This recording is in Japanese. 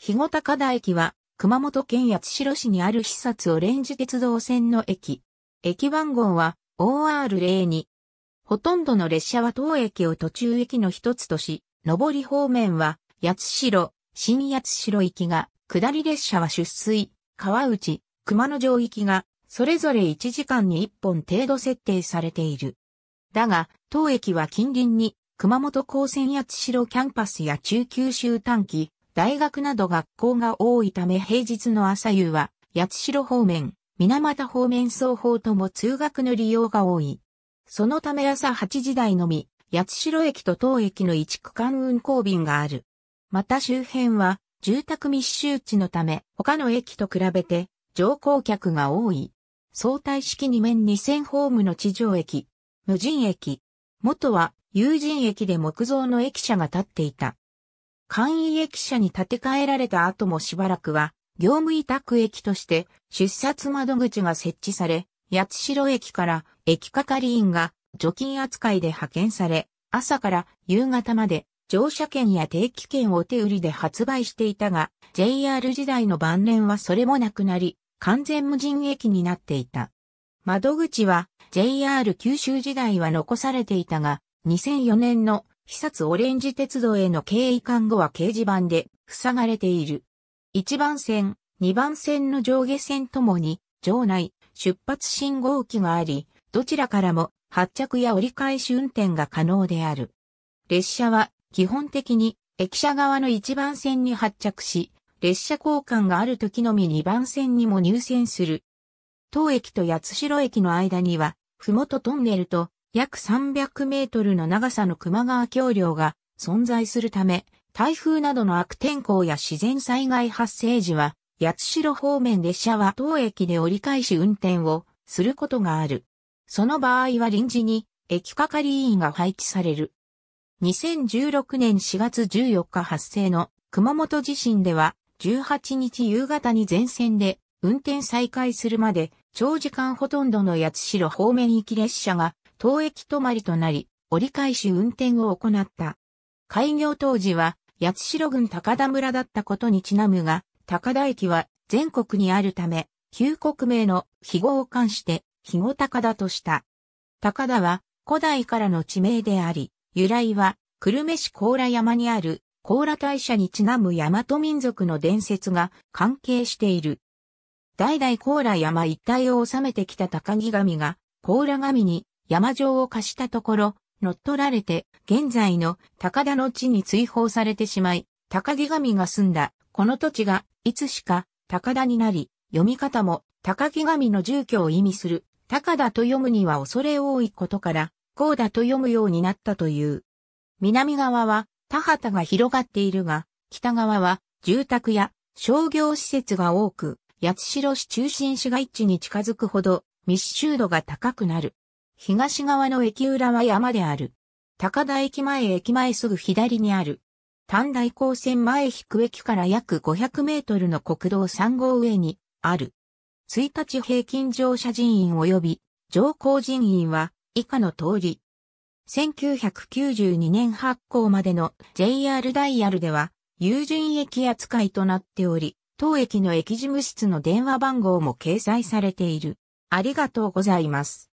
肥後高田駅は、熊本県八代市にある施設オレンジ鉄道線の駅。駅番号は OR02。ほとんどの列車は当駅を途中駅の一つとし、上り方面は八代、新八代行きが、下り列車は出水、川内、熊野城行きが、それぞれ1時間に1本程度設定されている。だが、当駅は近隣に、熊本高専八代キャンパスや中九州短期、大学など学校が多いため平日の朝夕は、八代方面、水俣方面双方とも通学の利用が多い。そのため朝8時台のみ、八代駅と当駅の一区間運行便がある。また周辺は、住宅密集地のため、他の駅と比べて、乗降客が多い。相対式2面2000ホームの地上駅、無人駅。元は、有人駅で木造の駅舎が建っていた。簡易駅舎に建て替えられた後もしばらくは、業務委託駅として出札窓口が設置され、八代駅から駅係員が除菌扱いで派遣され、朝から夕方まで乗車券や定期券を手売りで発売していたが、JR 時代の晩年はそれもなくなり、完全無人駅になっていた。窓口は JR 九州時代は残されていたが、2004年の被殺オレンジ鉄道への経緯看護は掲示板で塞がれている。1番線、2番線の上下線ともに、場内、出発信号機があり、どちらからも発着や折り返し運転が可能である。列車は基本的に駅舎側の1番線に発着し、列車交換がある時のみ2番線にも入線する。当駅と八代駅の間には、ふもとトンネルと約300メートルの長さの熊川橋梁が存在するため、台風などの悪天候や自然災害発生時は、八代方面列車は当駅で折り返し運転をすることがある。その場合は臨時に駅係員が配置される。2016年4月14日発生の熊本地震では18日夕方に全線で運転再開するまで長時間ほとんどの八代方面行き列車が当駅止まりとなり、折り返し運転を行った。開業当時は、八代郡高田村だったことにちなむが、高田駅は全国にあるため、旧国名の肥後を冠して、肥後高田とした。高田は古代からの地名であり、由来は、久留米市甲羅山にある甲羅大社にちなむ大和民族の伝説が関係している。代々甲羅山一帯を治めてきた高木神が、甲羅神に山城を貸したところ、乗っ取られて、現在の高田の地に追放されてしまい、高木神が住んだ、この土地が、いつしか、高田になり、読み方も、高木神の住居を意味する、高田と読むには恐れ多いことから、こうだと読むようになったという。南側は、田畑が広がっているが、北側は、住宅や商業施設が多く、八代市中心市街地に近づくほど密集度が高くなる。東側の駅裏は山である。高田駅前駅前すぐ左にある。短大高線前引く駅から約500メートルの国道3号上にある。1日平均乗車人員及び乗降人員は以下の通り。1992年発行までの JR ダイヤルでは友人駅扱いとなっており、当駅の駅事務室の電話番号も掲載されている。ありがとうございます。